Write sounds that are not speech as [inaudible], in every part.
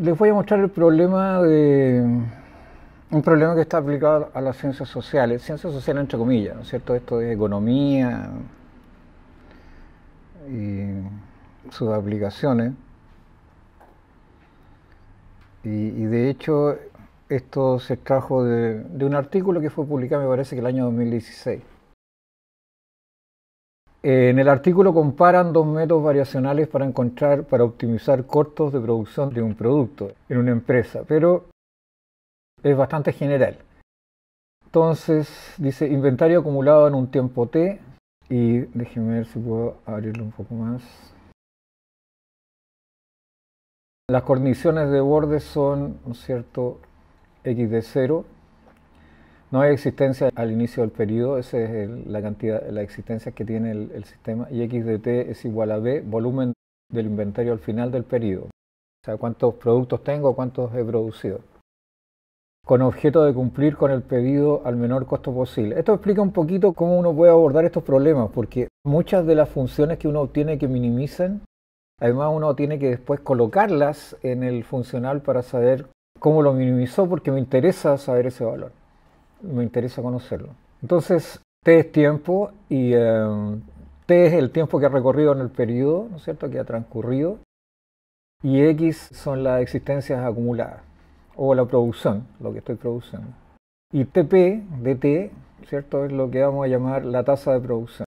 Les voy a mostrar el problema de un problema que está aplicado a las ciencias sociales, ciencias sociales entre comillas, ¿no es cierto? Esto es economía y sus aplicaciones. Y, de hecho esto se extrajo de, de un artículo que fue publicado, me parece que el año 2016 en el artículo comparan dos métodos variacionales para encontrar, para optimizar cortos de producción de un producto en una empresa, pero es bastante general. Entonces, dice inventario acumulado en un tiempo T, y déjenme ver si puedo abrirlo un poco más. Las condiciones de borde son, ¿no cierto?, x de 0 no hay existencia al inicio del periodo, esa es la cantidad, la existencia que tiene el, el, sistema, y x de t es igual a b, volumen del inventario al final del periodo. O sea, cuántos productos tengo, cuántos he producido. Con objeto de cumplir con el pedido al menor costo posible. Esto explica un poquito cómo uno puede abordar estos problemas, porque muchas de las funciones que uno obtiene que minimizan, además uno tiene que después colocarlas en el funcional para saber cómo lo minimizó, porque me interesa saber ese valor me interesa conocerlo. Entonces, T es tiempo y em, T es el tiempo que ha recorrido en el periodo, ¿no es cierto?, que ha transcurrido. Y X son las existencias acumuladas o la producción, lo que estoy produciendo. Y TP, DT, ¿cierto?, es lo que vamos a llamar la tasa de producción.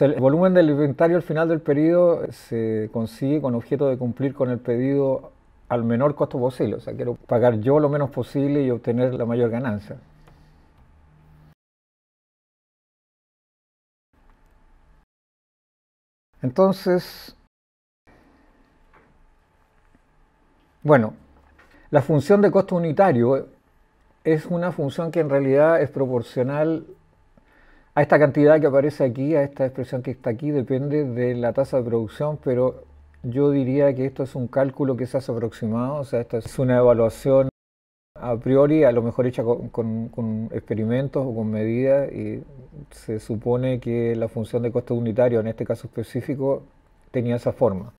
el volumen del inventario al final del periodo se consigue con objeto de cumplir con el pedido al menor costo posible. O sea, quiero pagar yo lo menos posible y obtener la mayor ganancia. Entonces, bueno, la función de costo unitario es una función que en realidad es proporcional a esta cantidad que aparece aquí, a esta expresión que está aquí, depende de la tasa de producción, pero yo diría que esto es un cálculo que se hace aproximado, o sea, esta es una evaluación a priori, a lo mejor hecha con, experimentos o con medidas, y se supone que la función de costo unitario, en este caso específico, tenía esa forma.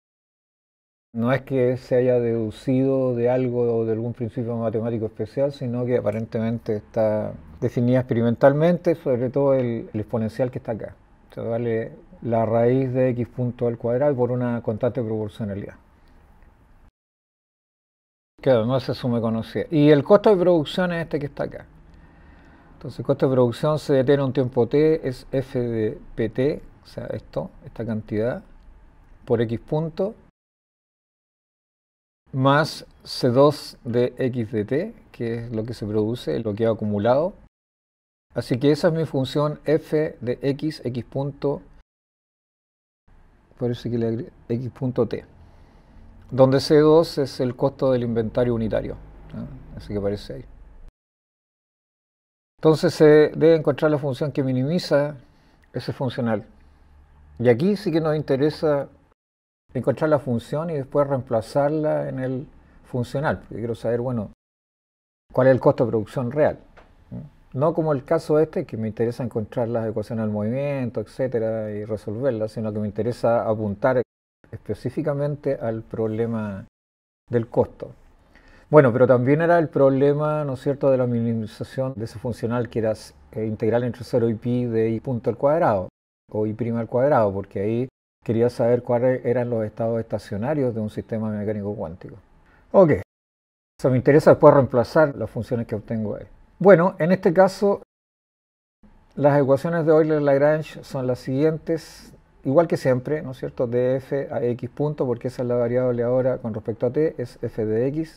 No es que se haya deducido de algo o de algún principio matemático especial, sino que aparentemente está definida experimentalmente, sobre todo el, exponencial que está acá. vale la raíz de x punto al cuadrado por una constante de proporcionalidad. Que además se sume conocida. Y el costo de producción es este que está acá. Entonces el costo de producción se detiene un tiempo t, es f de pt, o sea, esto, esta cantidad, por x punto, más C2 de x de t, que es lo que se produce, lo que ha acumulado. Así que esa es mi función f de x, x punto, parece que le x.t, donde C2 es el costo del inventario unitario, así que parece ahí. Entonces se debe encontrar la función que minimiza ese funcional. Y aquí sí que nos interesa encontrar la función y después reemplazarla en el funcional, porque quiero saber, bueno, cuál es el costo de producción real. No como el caso este, que me interesa encontrar las ecuaciones al movimiento, etcétera, y resolverlas, sino que me interesa apuntar específicamente al problema del costo. Bueno, pero también era el problema, ¿no es cierto?, de la minimización de ese funcional que era eh, integral entre 0 y pi de i punto al cuadrado, o i' al cuadrado, porque ahí quería saber cuáles eran los estados estacionarios de un sistema mecánico cuántico. Ok, o me interesa después reemplazar las funciones que obtengo ahí. Bueno, en este caso las ecuaciones de Euler-Lagrange son las siguientes, igual que siempre, ¿no es cierto? De f a x punto, porque esa es la variable ahora con respecto a t, es f de x.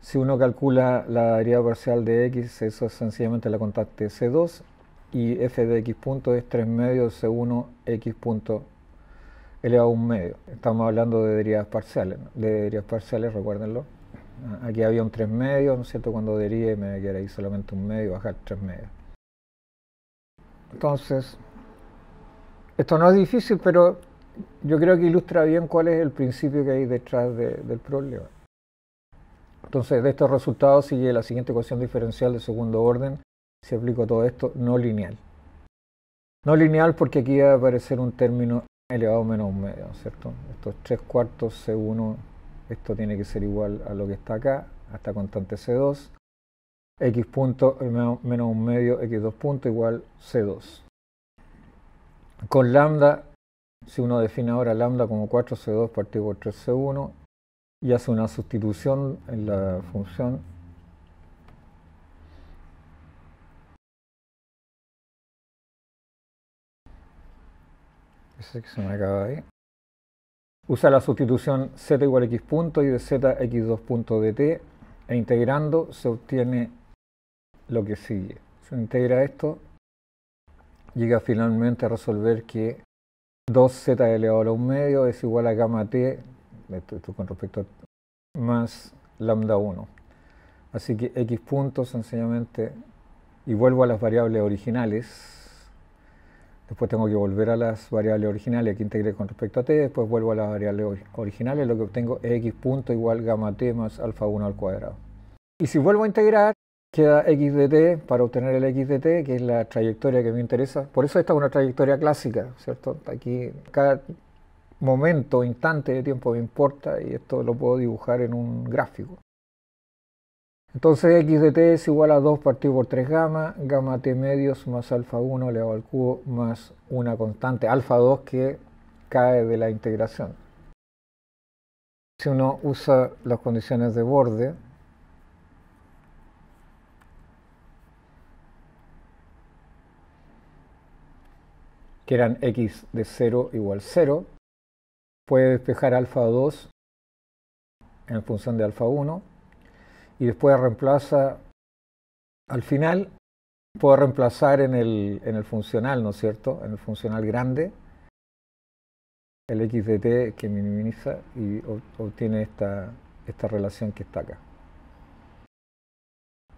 Si uno calcula la derivada parcial de x, eso es sencillamente la constante c2, y f de x punto es 3 medios c1 x punto elevado a un medio. Estamos hablando de derivadas parciales, de derivadas parciales, recuérdenlo. Aquí había un 3 medios, ¿no es cierto? Cuando derive me era solamente un medio, bajar tres medios. Entonces, esto no es difícil, pero yo creo que ilustra bien cuál es el principio que hay detrás del problema. Entonces, de estos resultados sigue la siguiente ecuación diferencial de segundo orden, si aplico todo esto, no lineal. No lineal porque aquí va a aparecer un término elevado menos un medio, ¿no es ¿cierto? Estos es 3 cuartos C1 esto tiene que ser igual a lo que está acá, hasta constante C2, x punto menos un medio x2 punto igual C2. Con lambda, si uno define ahora lambda como 4C2 partido por 3C1 y hace una sustitución en la función ese que se me acaba ahí Usa la sustitución z igual x punto y de z x2 punto dt e integrando se obtiene lo que sigue. Se integra esto, llega finalmente a resolver que 2z elevado a un medio es igual a gamma t, esto, con respecto a más lambda 1. Así que x puntos sencillamente, y vuelvo a las variables originales, Después tengo que volver a las variables originales que integré con respecto a t, después vuelvo a las variables originales, lo que obtengo es x punto igual gamma t más alfa 1 al cuadrado. Y si vuelvo a integrar, queda x de t para obtener el x de t, que es la trayectoria que me interesa. Por eso esta es una trayectoria clásica, ¿cierto? Aquí cada momento, instante de tiempo me importa y esto lo puedo dibujar en un gráfico. Entonces x de t es igual a 2 partido por 3 gamma, gamma t medios más alfa 1 elevado al cubo más una constante alfa 2 que cae de la integración. Si uno usa las condiciones de borde, que eran x de 0 igual 0, puede despejar alfa 2 en función de alfa 1 y después reemplaza, al final puedo reemplazar en el, funcional, ¿no es cierto? En el funcional grande, el x que minimiza y obtiene esta, esta relación que está acá.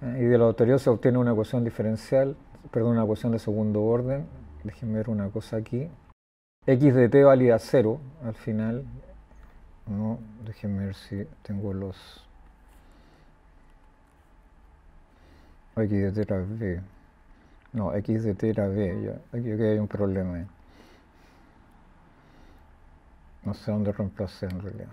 ¿Eh? Y de lo anterior se obtiene una ecuación diferencial, perdón, una ecuación de segundo orden. Déjenme ver una cosa aquí. x de t 0 al final. No, déjenme ver si tengo los x de teta b. No, x de teta b. Yo, aquí, hay un problema. No sé dónde reemplazar en realidad.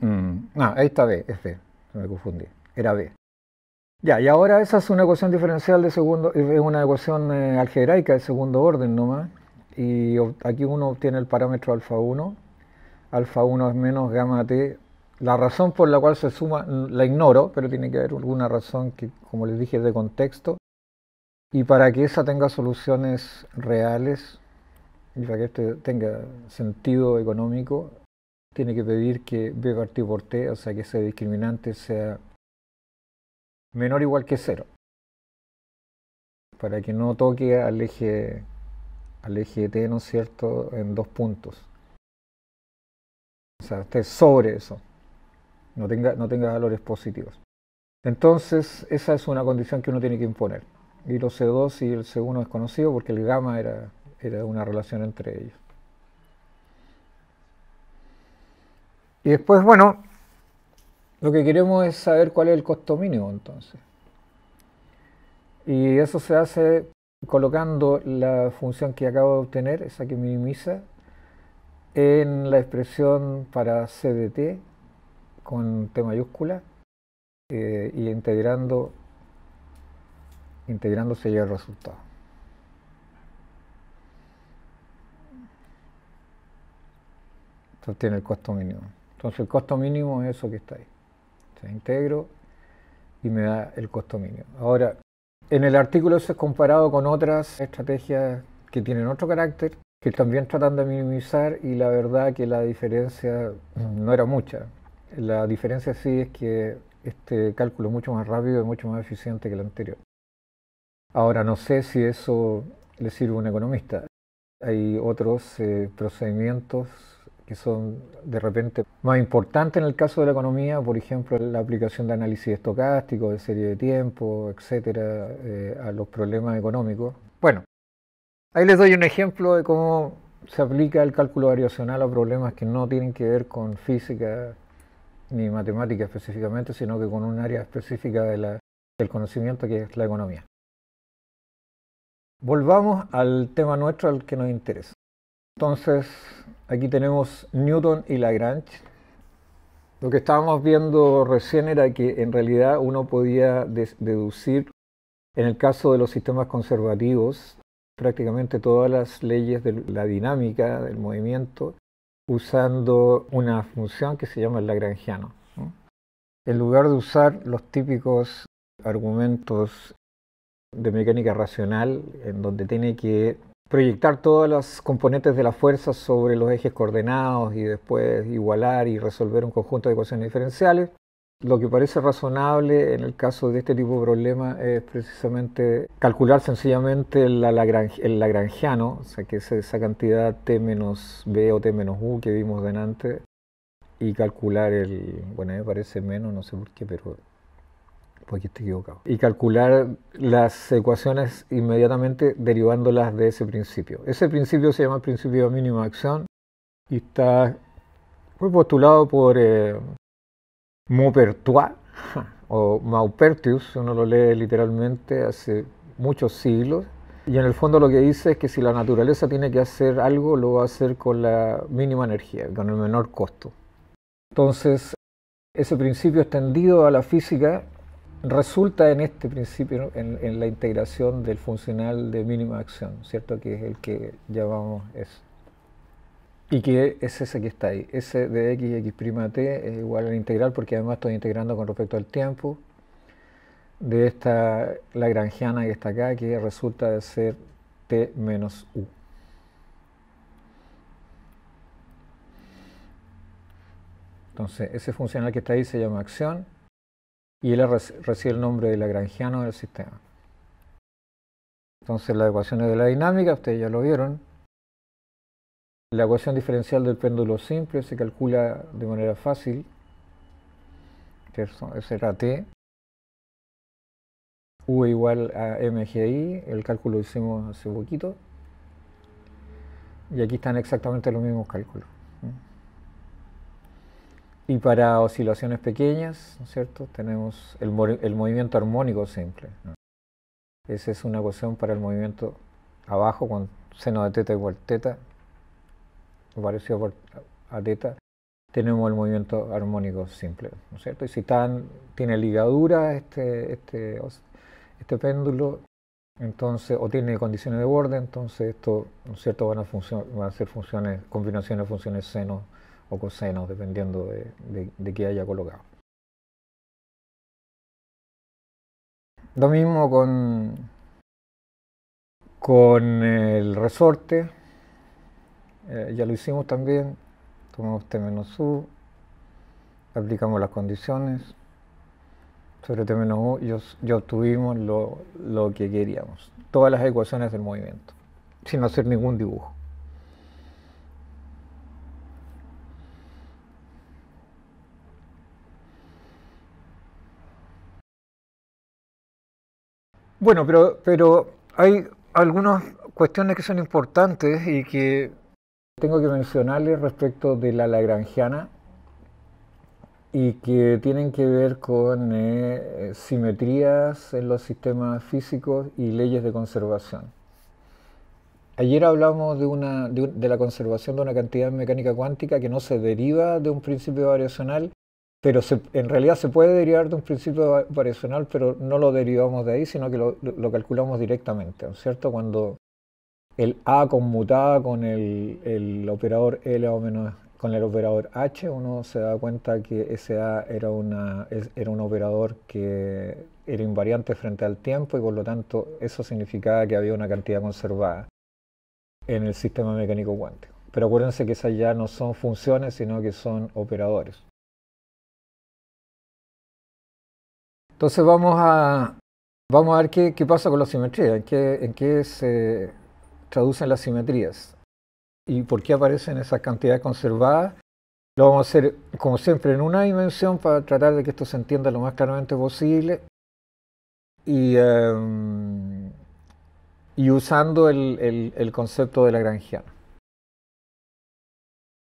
Mm, ah, ahí está B, es B, me confundí, era B. Ya, y ahora esa es una ecuación diferencial de segundo, es una ecuación eh, algebraica de segundo orden nomás y aquí uno obtiene el parámetro alfa 1, alfa 1 es menos gamma t, la razón por la cual se suma la ignoro, pero tiene que haber alguna razón que, como les dije, es de contexto, y para que esa tenga soluciones reales, y para que este tenga sentido económico, tiene que pedir que B partido por T, o sea que ese discriminante sea menor o igual que cero, para que no toque al eje al eje t ¿no es cierto?, en dos puntos. O sea, esté sobre eso. No tenga, no tenga valores positivos. Entonces, esa es una condición que uno tiene que imponer. Y los C2 y el C1 es conocido porque el gamma era, era una relación entre ellos. Y después, bueno, lo que queremos es saber cuál es el costo mínimo entonces. Y eso se hace colocando la función que acabo de obtener, esa que minimiza, en la expresión para CDT con T mayúscula eh, y integrando, integrando se llega resultado. esto tiene el costo mínimo. Entonces el costo mínimo es eso que está ahí. Se integro y me da el costo mínimo. Ahora, en el artículo eso es comparado con otras estrategias que tienen otro carácter, que también tratan de minimizar y la verdad que la diferencia no era mucha. La diferencia sí es que este cálculo es mucho más rápido y mucho más eficiente que el anterior. Ahora no sé si eso le sirve a un economista. Hay otros eh, procedimientos que son de repente más importantes en el caso de la economía, por ejemplo, la aplicación de análisis estocástico, de serie de tiempo, etcétera, eh, a los problemas económicos. Bueno, ahí les doy un ejemplo de cómo se aplica el cálculo variacional a problemas que no tienen que ver con física ni matemática específicamente, sino que con un área específica del conocimiento que es la economía. Volvamos al tema nuestro al que nos interesa. Entonces, aquí tenemos Newton y Lagrange. Lo que estábamos viendo recién era que en realidad uno podía deducir, en el caso de los sistemas conservativos, prácticamente todas las leyes de la dinámica del movimiento usando una función que se llama el lagrangiano. En lugar de usar los típicos argumentos de mecánica racional, en donde tiene que proyectar todas las componentes de la fuerza sobre los ejes coordenados y después igualar y resolver un conjunto de ecuaciones diferenciales. Lo que parece razonable en el caso de este tipo de problema es precisamente calcular sencillamente el, lagrangiano, o sea, que es esa cantidad t menos b o t menos u que vimos de delante, y calcular el, bueno, me parece menos, no sé por qué, pero porque equivocado. Y calcular las ecuaciones inmediatamente derivándolas de ese principio. Ese principio se llama el principio de mínima acción y está fue postulado por eh, Maupertuis [laughs] o Maupertius, uno lo lee literalmente hace muchos siglos. Y en el fondo lo que dice es que si la naturaleza tiene que hacer algo, lo va a hacer con la mínima energía, con el menor costo. Entonces, ese principio extendido a la física resulta en este principio, en, la integración del funcional de mínima acción, ¿cierto? Que es el que llamamos S. Y que es ese que está ahí. S de x y x' t es igual la integral porque además estoy integrando con respecto al tiempo de esta lagrangiana que está acá, que resulta de ser t menos u. Entonces, ese funcional que está ahí se llama acción y él recibe el nombre de lagrangiano del sistema. Entonces las ecuaciones de la dinámica, ustedes ya lo vieron. La ecuación diferencial del péndulo simple se calcula de manera fácil. Ese era T. U igual a MGI, el cálculo hicimos hace poquito. Y aquí están exactamente los mismos cálculos. Y para oscilaciones pequeñas, ¿no es cierto? Tenemos el, movimiento armónico simple. Esa es una ecuación para el movimiento abajo con seno de teta igual teta, parecido a teta. Tenemos el movimiento armónico simple, ¿no es cierto? Y si tan, tiene ligadura este, este, este péndulo, entonces, o tiene condiciones de borde, entonces esto, ¿no es cierto? Van a, van a ser funciones, combinaciones de funciones seno o cosenos, dependiendo de, de, haya colocado. Lo mismo con, con el resorte. Eh, ya lo hicimos también. Tomamos T menos U. Aplicamos las condiciones. Sobre T menos U ya, obtuvimos lo que queríamos. Todas las ecuaciones del movimiento. Sin hacer ningún dibujo. Bueno, pero, pero hay algunas cuestiones que son importantes y que tengo que mencionarles respecto de la lagrangiana y que tienen que ver con eh, simetrías en los sistemas físicos y leyes de conservación. Ayer hablamos de, una, de, de la conservación de una cantidad mecánica cuántica que no se deriva de un principio variacional, pero en realidad se puede derivar de un principio variacional, pero no lo derivamos de ahí, sino que lo, calculamos directamente, cierto? Cuando el A conmutaba con el, operador L o menos con el operador H, uno se da cuenta que ese A era, era un operador que era invariante frente al tiempo y por lo tanto eso significaba que había una cantidad conservada en el sistema mecánico cuántico. Pero acuérdense que esas ya no son funciones, sino que son operadores. Entonces vamos a, ver qué, pasa con la simetría, en qué, se traducen las simetrías y por qué aparecen esas cantidades conservadas. Lo vamos a hacer, como siempre, en una dimensión para tratar de que esto se entienda lo más claramente posible y, em, usando el, el concepto de Lagrangiano.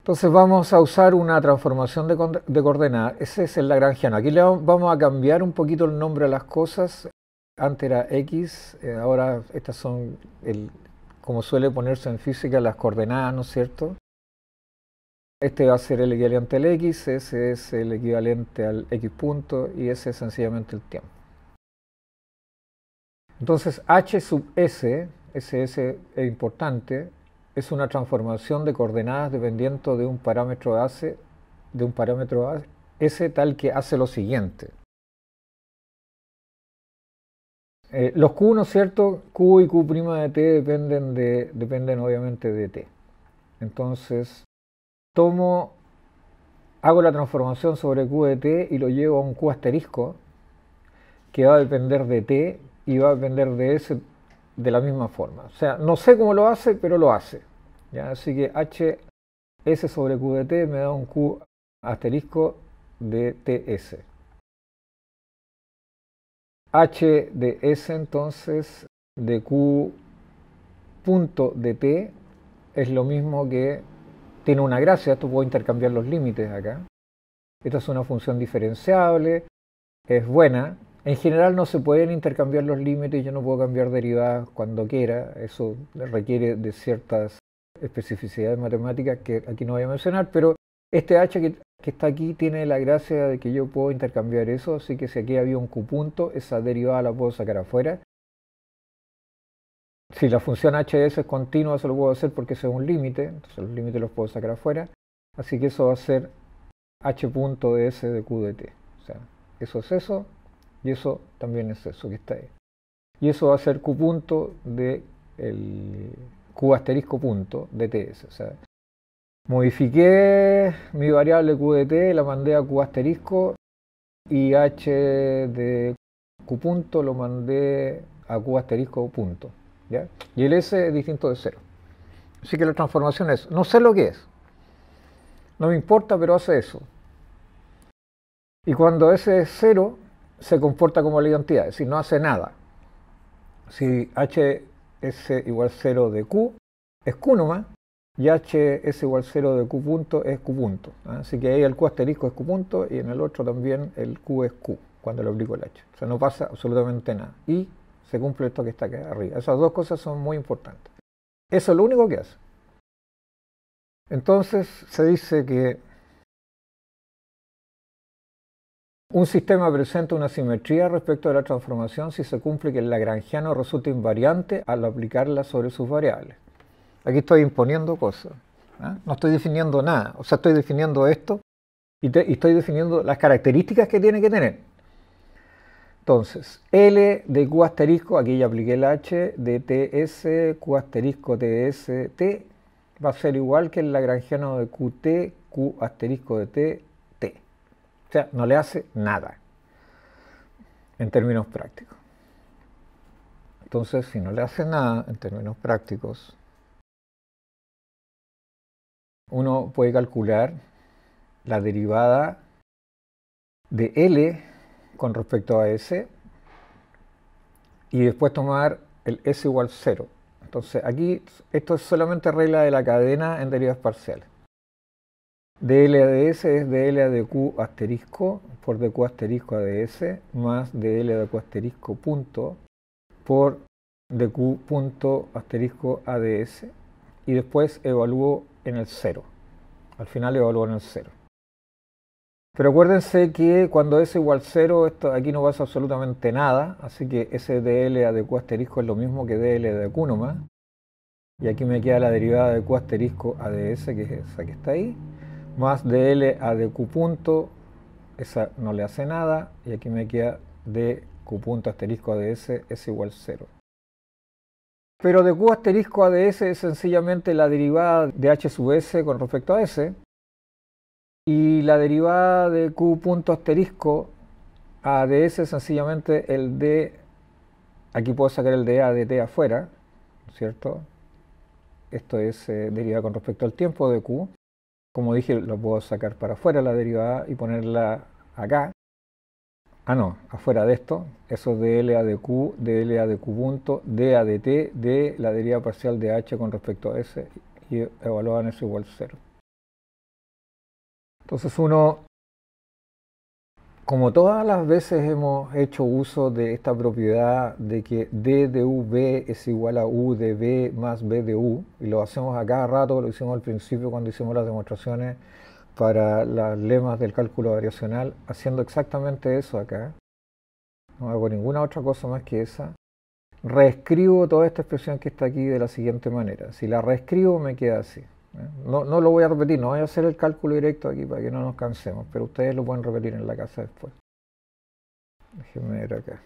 Entonces vamos a usar una transformación de, coordenadas. Ese es el lagrangiano. Aquí le vamos a cambiar un poquito el nombre a las cosas. Antes era X, eh, ahora estas son, como suele ponerse en física, las coordenadas, ¿no es cierto? Este va a ser el equivalente al X, ese es el equivalente al X punto y ese es sencillamente el tiempo. Entonces H sub S, ese S es importante, es una transformación de coordenadas dependiendo de un parámetro de un parámetro S tal que hace lo siguiente. Eh, los Q, ¿no es cierto? Q y Q' de T dependen, dependen obviamente de T. Entonces, tomo, hago la transformación sobre Q de T y lo llevo a un Q asterisco, que va a depender de T y va a depender de S de la misma forma. O sea, no sé cómo lo hace, pero lo hace. ¿ya? Así que HS sobre Q de T me da un Q asterisco de TS. H de S entonces de Q punto de T es lo mismo que tiene una gracia, esto puedo intercambiar los límites acá. Esta es una función diferenciable, es buena, en general no se pueden intercambiar los límites, yo no puedo cambiar derivadas cuando quiera, eso requiere de ciertas especificidades matemáticas que aquí no voy a mencionar, pero este h que, está aquí tiene la gracia de que yo puedo intercambiar eso, así que si aquí había un q punto, esa derivada la puedo sacar afuera. Si la función h de s es continua, eso lo puedo hacer porque es un límite, entonces los límites los puedo sacar afuera, así que eso va a ser h punto de s de q de t. O sea, eso es eso, y eso también es eso que está ahí. Y eso va a ser Q punto de el Q asterisco punto de TS. O modifiqué mi variable Q de T, la mandé a Q asterisco y H de Q punto lo mandé a Q asterisco punto. ¿ya? Y el S es distinto de cero. Así que la transformación es, no sé lo que es, no me importa, pero hace eso. Y cuando S es cero, se comporta como la identidad, es decir, no hace nada. Si h es igual 0 de q, es q nomás, y h es igual 0 de q punto es q punto. ¿ah? Así que ahí el q asterisco es q punto y en el otro también el q es q cuando le aplico el h. O sea, no pasa absolutamente nada. Y se cumple esto que está acá arriba. Esas dos cosas son muy importantes. Eso es lo único que hace. Entonces se dice que Un sistema presenta una simetría respecto a la transformación si se cumple que el lagrangiano resulta invariante al aplicarla sobre sus variables. Aquí estoy imponiendo cosas. ¿ah? No estoy definiendo nada. O sea, estoy definiendo esto y, estoy definiendo las características que tiene que tener. Entonces, L de Q asterisco, aquí ya apliqué el H, de TS, Q asterisco TS, T, va a ser igual que el lagrangiano de QT, Q asterisco de T, o sea, no le hace nada en términos prácticos. Entonces, si no le hace nada en términos prácticos, uno puede calcular la derivada de L con respecto a S y después tomar el S igual 0. Entonces, aquí esto es solamente regla de la cadena en derivadas parciales. DLADS es DLADQ asterisco por DQ asterisco ADS más DLADQ asterisco punto por DQ punto asterisco ADS y después evalúo en el 0. Al final evalúo en el 0. Pero acuérdense que cuando es igual 0, esto, aquí no pasa absolutamente nada, así que ese DLADQ asterisco es lo mismo que DLADQ nomás. Y aquí me queda la derivada de Q asterisco ADS, que es esa que está ahí más dl a dq punto, esa no le hace nada, y aquí me queda dq punto asterisco ds es igual 0. Pero de q asterisco ds es sencillamente la derivada de h sub s con respecto a s, y la derivada de q punto asterisco a ds es sencillamente el d, aquí puedo sacar el de a t afuera, ¿cierto? Esto es eh, derivada con respecto al tiempo de q. Como dije, lo puedo sacar para afuera la derivada y ponerla acá. Ah, no, afuera de esto. Eso es a de q, dl de q punto, A de t, de la derivada parcial de h con respecto a s y en eso igual a 0. Entonces uno como todas las veces hemos hecho uso de esta propiedad de que D de es igual a U de B más B de U, y lo hacemos a cada rato, lo hicimos al principio cuando hicimos las demostraciones para las lemas del cálculo variacional, haciendo exactamente eso acá. No hago ninguna otra cosa más que esa. Reescribo toda esta expresión que está aquí de la siguiente manera. Si la reescribo me queda así. No, no lo voy a repetir, no voy a hacer el cálculo directo aquí para que no nos cansemos, pero ustedes lo pueden repetir en la casa después. Déjenme ver acá.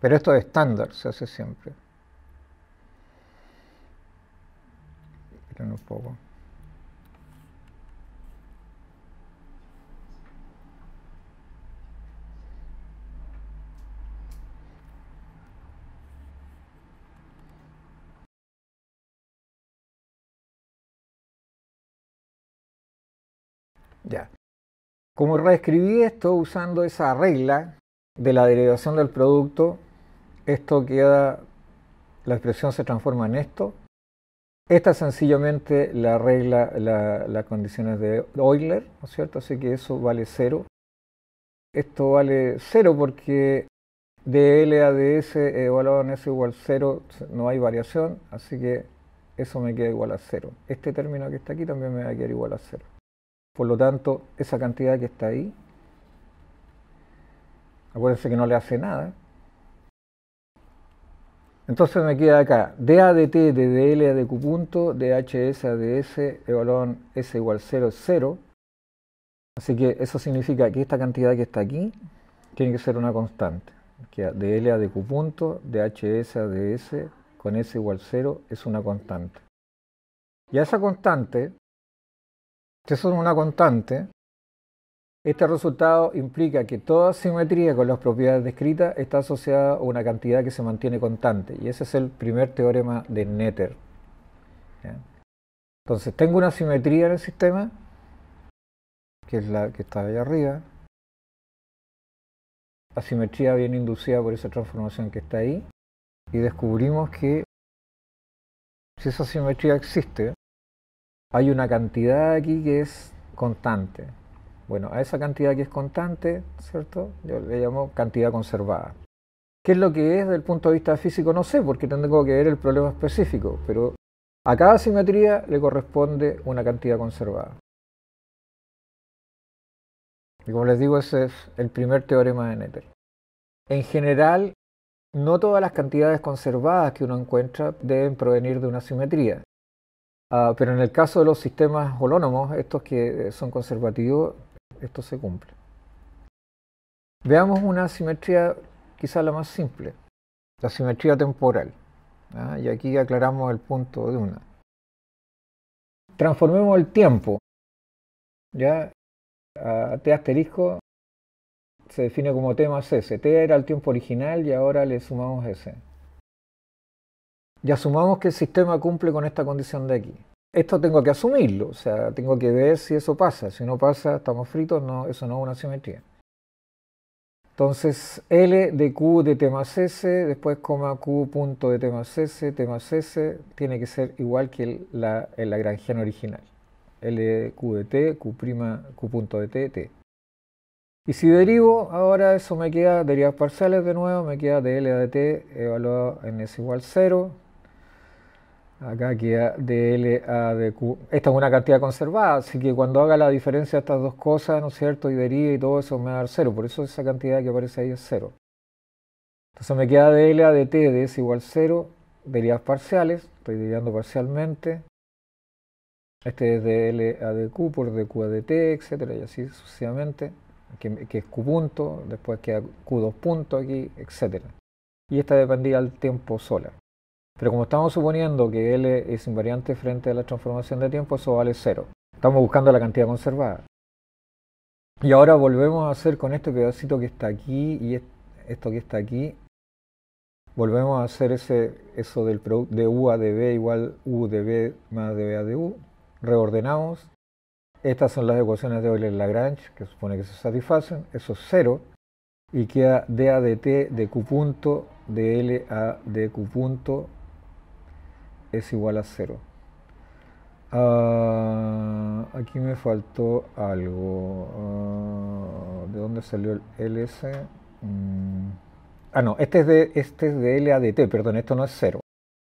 Pero esto es estándar se hace siempre. Esperen un poco. Ya. Como reescribí esto usando esa regla de la derivación del producto, esto queda, la expresión se transforma en esto. Esta es sencillamente la regla, las condiciones de Euler, ¿no es cierto? Así que eso vale cero. Esto vale cero porque de L a DS evaluado en S igual cero no hay variación, así que eso me queda igual a cero. Este término que está aquí también me va a quedar igual a cero. Por lo tanto, esa cantidad que está ahí, acuérdense que no le hace nada. Entonces me queda acá, dA de DL a DQ punto, DHS a DS, e valor S igual 0 es 0. Así que eso significa que esta cantidad que está aquí tiene que ser una constante. Que DL a DQ punto, DHS a DS con S igual 0 es una constante. Y a esa constante que son una constante, este resultado implica que toda simetría con las propiedades descritas está asociada a una cantidad que se mantiene constante, y ese es el primer teorema de Netter. Entonces, tengo una simetría en el sistema, que es la que está allá arriba. La simetría viene inducida por esa transformación que está ahí. Y descubrimos que si esa simetría existe, hay una cantidad aquí que es constante. Bueno, a esa cantidad que es constante, ¿cierto? Yo le llamo cantidad conservada. ¿Qué es lo que es desde el punto de vista físico? No sé, porque tengo que ver el problema específico, pero a cada simetría le corresponde una cantidad conservada. Y como les digo, ese es el primer teorema de Nether. En general, no todas las cantidades conservadas que uno encuentra deben provenir de una simetría. Ah, pero en el caso de los sistemas holónomos, estos que eh, son conservativos, esto se cumple. Veamos una simetría quizás la más simple, la simetría temporal. Y aquí aclaramos el punto de una. Transformemos el tiempo. Ya T asterisco se define como T más S. T era el tiempo original y ahora le sumamos S y asumamos que el sistema cumple con esta condición de aquí. Esto tengo que asumirlo, o sea, tengo que ver si eso pasa. Si no pasa, estamos fritos, no, eso no es una simetría. Entonces, L de Q de T más S, después coma Q punto de T más S, T más S, tiene que ser igual que el, la, el lagrangiano original. L de Q de T, Q', Q punto de T, T. Y si derivo, ahora eso me queda, derivadas parciales de nuevo, me queda de L de T evaluado en S igual 0, Acá queda DL a DQ. Esta es una cantidad conservada, así que cuando haga la diferencia de estas dos cosas, ¿no es cierto? Y deriva y todo eso me va a dar cero. Por eso esa cantidad que aparece ahí es cero. Entonces me queda DL a DT de S igual cero. Derivadas parciales, estoy derivando parcialmente. Este es DL a q por DQ a t etcétera, y así sucesivamente. Que, es Q punto, después queda Q 2 punto aquí, etc. Y esta dependía del tiempo sola. Pero como estamos suponiendo que L es invariante frente a la transformación de tiempo, eso vale cero. Estamos buscando la cantidad conservada. Y ahora volvemos a hacer con este pedacito que está aquí y esto que está aquí. Volvemos a hacer ese, eso del producto de U a dB igual U de B más dB a dU. Reordenamos. Estas son las ecuaciones de Euler-Lagrange, que supone que se satisfacen. Eso es cero. Y queda d a dt de Q punto de L a dQ punto es igual a 0. Ah, aquí me faltó algo. Ah, ¿De dónde salió el LS? Mm. Ah, no, este es, de, este es de L perdón, esto no es 0.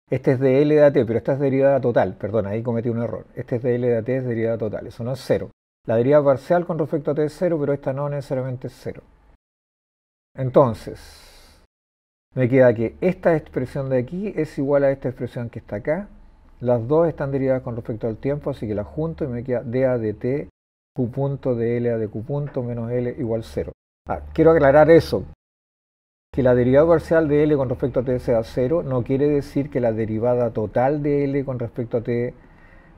Este es de L a T, pero esta es derivada total, perdón, ahí cometí un error. Este es de L a T, es derivada total, eso no es 0. La derivada parcial con respecto a T es 0, pero esta no necesariamente es 0. Entonces, me queda que esta expresión de aquí es igual a esta expresión que está acá. Las dos están derivadas con respecto al tiempo, así que la junto y me queda dA de t, q punto de L a de q punto menos L igual 0. Ah, quiero aclarar eso. Que la derivada parcial de L con respecto a t sea 0 no quiere decir que la derivada total de L con respecto a t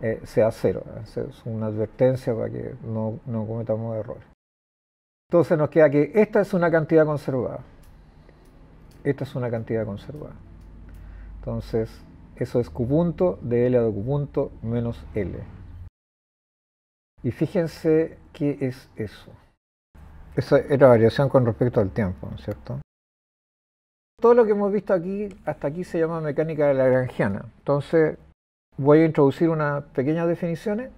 eh, sea 0. Es una advertencia para que no, no cometamos errores. Entonces nos queda que esta es una cantidad conservada esta es una cantidad conservada. Entonces, eso es cubunto de L a cubunto menos L. Y fíjense qué es eso. Esa era variación con respecto al tiempo, cierto? Todo lo que hemos visto aquí, hasta aquí se llama mecánica lagrangiana. Entonces, voy a introducir unas pequeñas definiciones.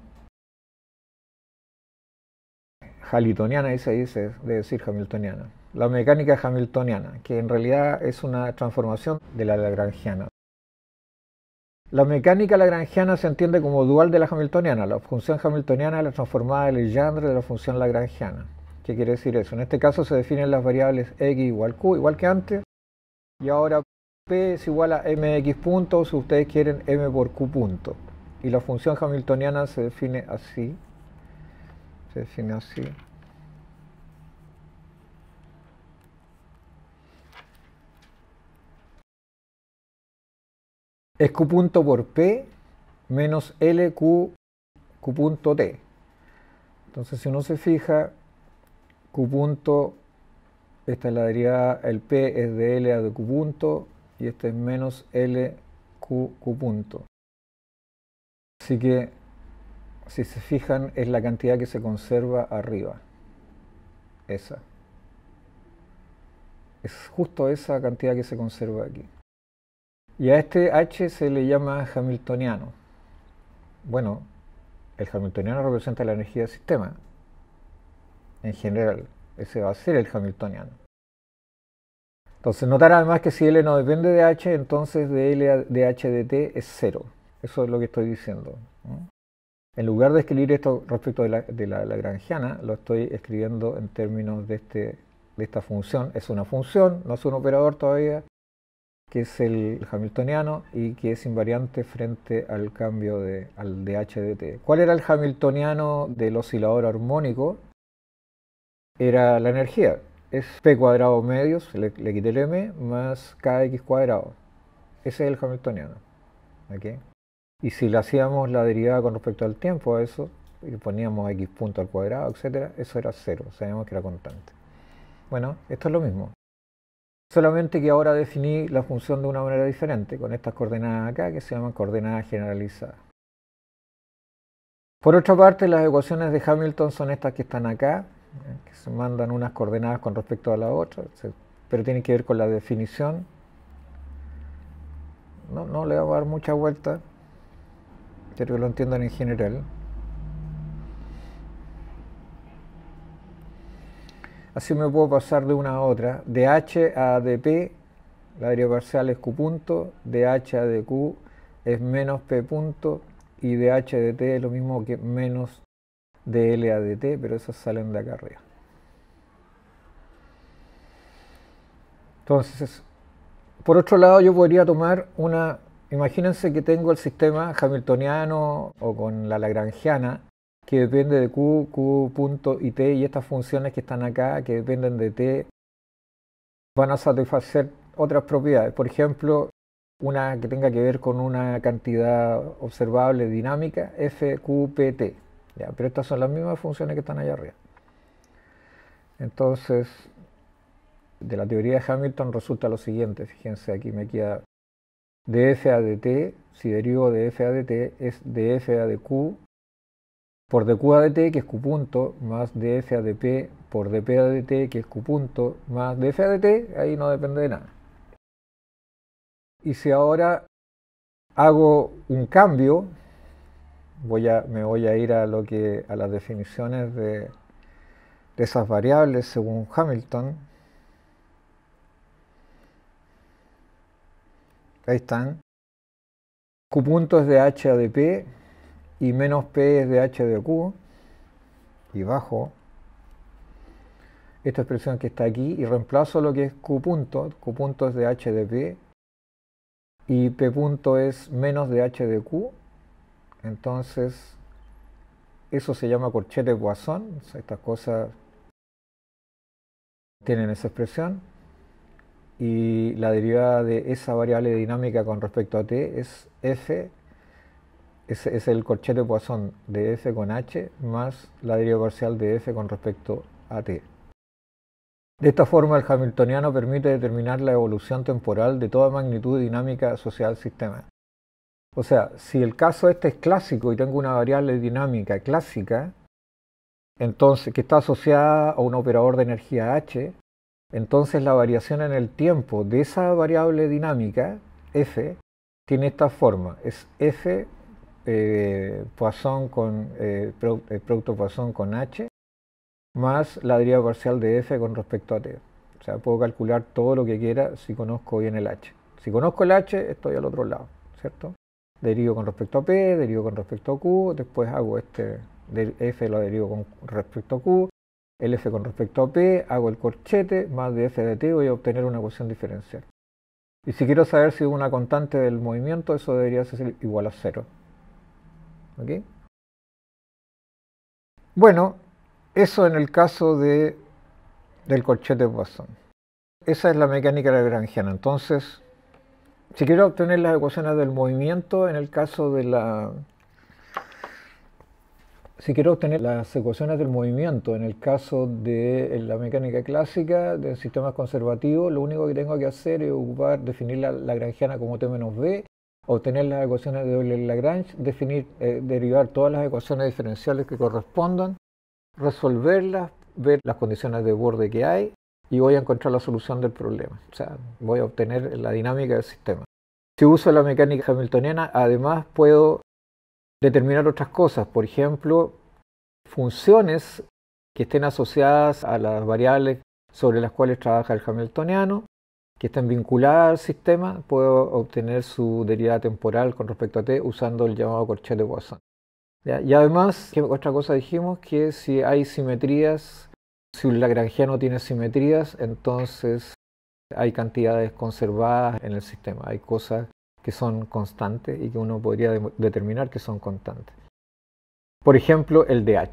halitoniana dice, dice, debe decir Hamiltoniana la mecánica hamiltoniana, que en realidad es una transformación de la lagrangiana. La mecánica lagrangiana se entiende como dual de la hamiltoniana. La función hamiltoniana es la transformada de Legendre de la función lagrangiana. ¿Qué quiere decir eso? En este caso se definen las variables x igual q, igual que antes. Y ahora p es igual a mx punto, si ustedes quieren, m por q punto. Y la función hamiltoniana se define así. Se define así. es Q punto por P menos L Q, Q punto T. Entonces si uno se fija, Q punto, esta es la derivada, el P es de L a de Q punto y este es menos L Q, Q punto. Así que si se fijan es la cantidad que se conserva arriba. Esa. Es justo esa cantidad que se conserva aquí. Y a este H se le llama Hamiltoniano. Bueno, el Hamiltoniano representa la energía del sistema. En general, ese va a ser el Hamiltoniano. Entonces, notar además que si L no depende de H, entonces de L de H de T es cero. Eso es lo que estoy diciendo. En lugar de escribir esto respecto de la, de la, lagrangiana, lo estoy escribiendo en términos de, este, de esta función. Es una función, no es un operador todavía, que es el hamiltoniano y que es invariante frente al cambio de, al HDT. ¿Cuál era el hamiltoniano del oscilador armónico? Era la energía. Es P cuadrado medios, le, quité el M, más KX cuadrado. Ese es el hamiltoniano. Y si le hacíamos la derivada con respecto al tiempo a eso, y poníamos X punto al cuadrado, etc., eso era cero. Sabíamos que era constante. Bueno, esto es lo mismo. Solamente que ahora definí la función de una manera diferente, con estas coordenadas acá que se llaman coordenadas generalizadas. Por otra parte, las ecuaciones de Hamilton son estas que están acá, ¿eh? que se mandan unas coordenadas con respecto a la otra, pero tienen que ver con la definición. No, no le vamos a dar mucha vuelta, quiero que lo entiendan en general. Así me puedo pasar de una a otra. De H a DP, la área parcial es Q punto, de H a DQ es menos P punto y de H a T es lo mismo que menos de L a DT, pero esas salen de acá arriba. Entonces, por otro lado yo podría tomar una, imagínense que tengo el sistema hamiltoniano o con la lagrangiana, que depende de Q, q, punto y t, y estas funciones que están acá, que dependen de T, van a satisfacer otras propiedades. Por ejemplo, una que tenga que ver con una cantidad observable dinámica, p, t. pero estas son las mismas funciones que están allá arriba. Entonces, de la teoría de Hamilton resulta lo siguiente, fíjense aquí me queda df a de si derivo de f a es df a de q por DQADT, que es Q punto, más df dp por dp dt que es Q punto, más df ahí no depende de nada. Y si ahora hago un cambio, voy a, me voy a ir a, lo que, a las definiciones de, de esas variables según Hamilton. Ahí están. Q punto es de H a y menos P es de h de q, y bajo esta expresión que está aquí y reemplazo lo que es q punto, q punto es de h de p y p punto es menos de h de q, entonces eso se llama corchete Poisson, estas cosas tienen esa expresión y la derivada de esa variable dinámica con respecto a t es f es, el corchete Poisson de f con h más la deriva parcial de f con respecto a t. De esta forma, el hamiltoniano permite determinar la evolución temporal de toda magnitud dinámica asociada al sistema. O sea, si el caso este es clásico y tengo una variable dinámica clásica, entonces que está asociada a un operador de energía h, entonces la variación en el tiempo de esa variable dinámica f tiene esta forma, es f eh, con eh, eh, producto Poisson con H más la deriva parcial de f con respecto a t. O sea, puedo calcular todo lo que quiera si conozco bien el h. Si conozco el h, estoy al otro lado, ¿cierto? Derivo con respecto a p, derivo con respecto a q, después hago este f lo derivo con respecto a q, el f con respecto a p, hago el corchete más de f de t, voy a obtener una ecuación diferencial. Y si quiero saber si es una constante del movimiento, eso debería ser igual a cero. Bueno, eso en el caso de, del corchete Poisson. Esa es la mecánica lagrangiana. Entonces, si quiero obtener las ecuaciones del movimiento, en el caso de la... Si quiero obtener las ecuaciones del movimiento, en el caso de la mecánica clásica, de sistemas conservativos, lo único que tengo que hacer es ocupar, definir la lagrangiana como T menos B obtener las ecuaciones de Euler Lagrange, definir, eh, derivar todas las ecuaciones diferenciales que correspondan, resolverlas, ver las condiciones de borde que hay y voy a encontrar la solución del problema. O sea, voy a obtener la dinámica del sistema. Si uso la mecánica hamiltoniana, además puedo determinar otras cosas, por ejemplo, funciones que estén asociadas a las variables sobre las cuales trabaja el hamiltoniano, que estén vinculadas al sistema, puedo obtener su derivada temporal con respecto a t usando el llamado corchete de Poisson. Y además, otra cosa dijimos? Que si hay simetrías, si un lagrangiano tiene simetrías, entonces hay cantidades conservadas en el sistema, hay cosas que son constantes y que uno podría determinar que son constantes. Por ejemplo, el DH,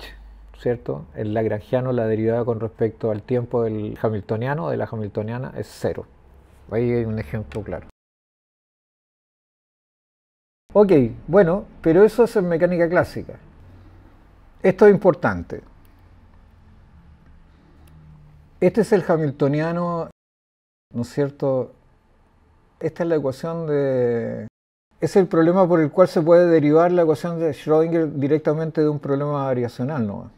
¿cierto? El lagrangiano, la derivada con respecto al tiempo del hamiltoniano, de la hamiltoniana, es cero. Ahí hay un ejemplo claro. Ok, bueno, pero eso es en mecánica clásica. Esto es importante. Este es el Hamiltoniano, ¿no es cierto? Esta es la ecuación de... Es el problema por el cual se puede derivar la ecuación de Schrödinger directamente de un problema variacional, ¿no?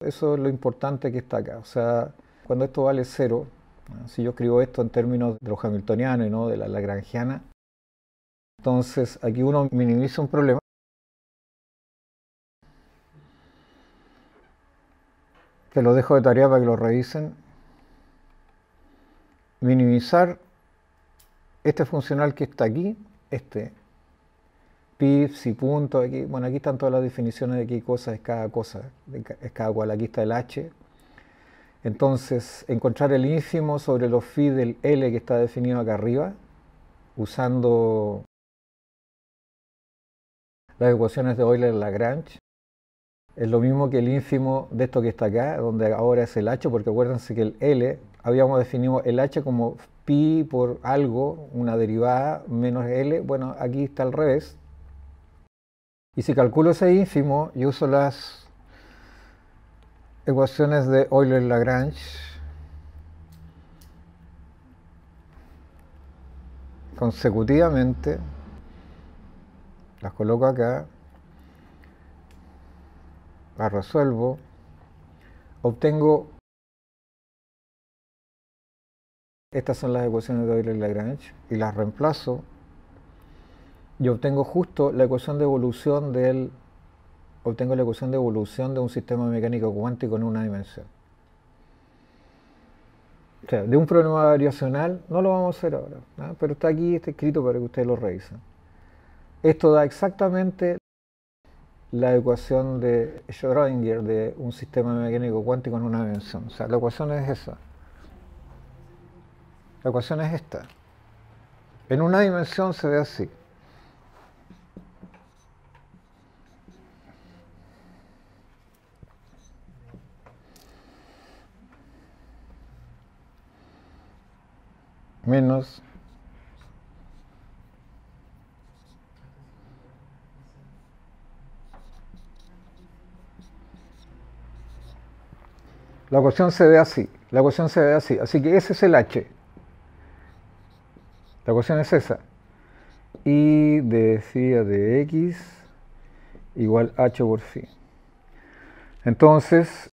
Eso es lo importante que está acá. O sea, cuando esto vale cero, si yo escribo esto en términos de los hamiltonianos y no de la lagrangiana, entonces aquí uno minimiza un problema. Te lo dejo de tarea para que lo revisen. Minimizar este funcional que está aquí, este pi, y punto, aquí, bueno, aquí están todas las definiciones de qué cosa es cada cosa, es cada cual, aquí está el h, entonces, encontrar el ínfimo sobre los phi del L que está definido acá arriba, usando las ecuaciones de Euler-Lagrange. Es lo mismo que el ínfimo de esto que está acá, donde ahora es el h, porque acuérdense que el L, habíamos definido el h como pi por algo, una derivada, menos L. Bueno, aquí está al revés. Y si calculo ese ínfimo y uso las ecuaciones de Euler-Lagrange consecutivamente, las coloco acá, las resuelvo, obtengo estas son las ecuaciones de Euler-Lagrange y las reemplazo y obtengo justo la ecuación de evolución del obtengo la ecuación de evolución de un sistema mecánico cuántico en una dimensión. O sea, de un problema variacional, no lo vamos a hacer ahora, ¿ah? pero está aquí, está escrito para que ustedes lo revisen. Esto da exactamente la ecuación de Schrödinger de un sistema mecánico cuántico en una dimensión. O sea, la ecuación es esa. La ecuación es esta. En una dimensión se ve así. menos La ecuación se ve así, la ecuación se ve así, así que ese es el h. La ecuación es esa. Y decía de x igual h por c. Entonces,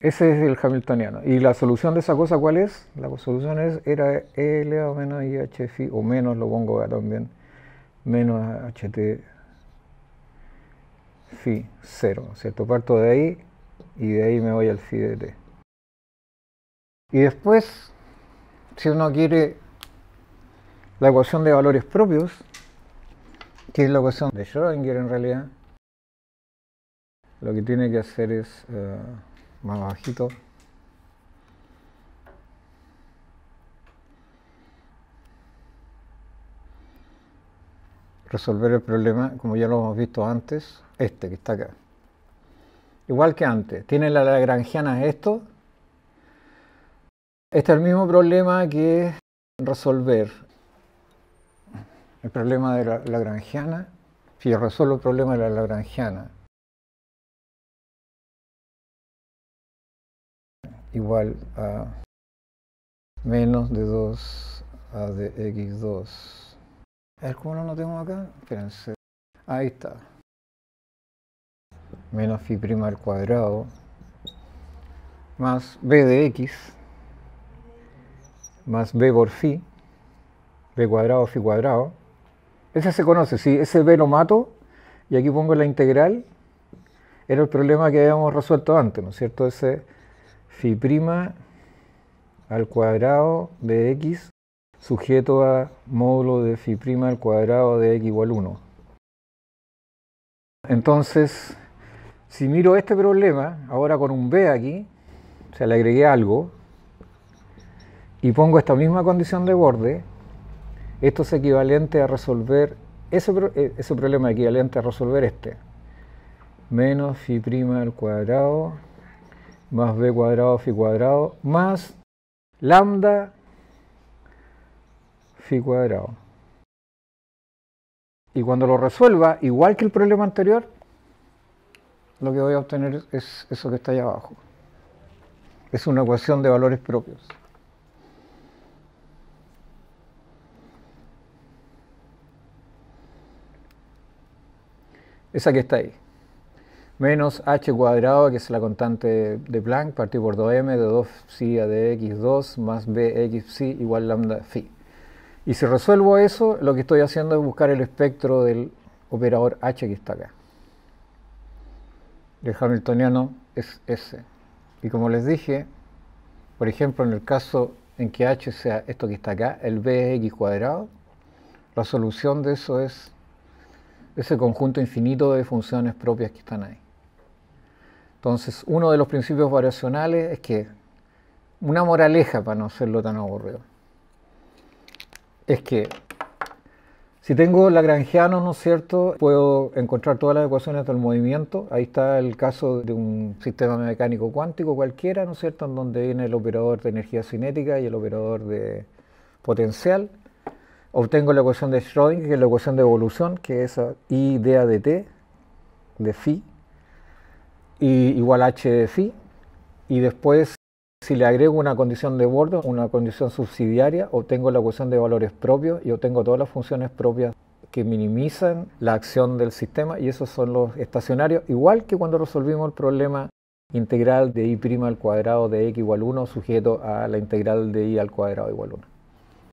ese es el hamiltoniano. ¿Y la solución de esa cosa cuál es? La solución es, era L o menos phi, o menos lo pongo acá también, menos HT phi 0, ¿cierto? Parto de ahí y de ahí me voy al phi de t. Y después, si uno quiere la ecuación de valores propios, que es la ecuación de Schrödinger en realidad, lo que tiene que hacer es... Eh, más bajito. Resolver el problema, como ya lo hemos visto antes, este que está acá. Igual que antes, tiene la lagrangiana esto. Este es el mismo problema que resolver. El problema de la lagrangiana, si yo resuelvo el problema de la lagrangiana, igual a menos de 2 a de x2. A ver cómo lo tengo acá. Espérense. Ahí está. Menos phi prima al cuadrado más b de x más b por phi, b cuadrado, phi cuadrado. Ese se conoce, si ese b lo mato y aquí pongo la integral, era el problema que habíamos resuelto antes, ¿no es cierto? Ese Fi' prima al cuadrado de x sujeto a módulo de fi' prima al cuadrado de x igual 1. Entonces, si miro este problema, ahora con un b aquí, o sea, le agregué algo, y pongo esta misma condición de borde, esto es equivalente a resolver, ese, eh, problema es equivalente a resolver este, menos fi' prima al cuadrado más b cuadrado fi cuadrado más lambda fi cuadrado. Y cuando lo resuelva, igual que el problema anterior, lo que voy a obtener es eso que está ahí abajo. Es una ecuación de valores propios. Esa que está ahí menos h cuadrado, que es la constante de Planck, partido por 2m de 2psi a dx2 más psi igual lambda phi. Y si resuelvo eso, lo que estoy haciendo es buscar el espectro del operador h que está acá. El hamiltoniano es ese. Y como les dije, por ejemplo, en el caso en que h sea esto que está acá, el bx cuadrado, la solución de eso es ese conjunto infinito de funciones propias que están ahí. Entonces, uno de los principios variacionales es que, una moraleja para no hacerlo tan aburrido, es que si tengo lagrangiano, ¿no es cierto?, puedo encontrar todas las ecuaciones del movimiento. Ahí está el caso de un sistema mecánico cuántico cualquiera, ¿no es cierto?, en donde viene el operador de energía cinética y el operador de potencial. Obtengo la ecuación de Schrödinger, que es la ecuación de evolución, que es I de de T, de phi, y igual h de phi. Y después, si le agrego una condición de bordo, una condición subsidiaria, obtengo la ecuación de valores propios y obtengo todas las funciones propias que minimizan la acción del sistema y esos son los estacionarios, igual que cuando resolvimos el problema integral de y' al cuadrado de x igual 1 sujeto a la integral de y al cuadrado igual 1.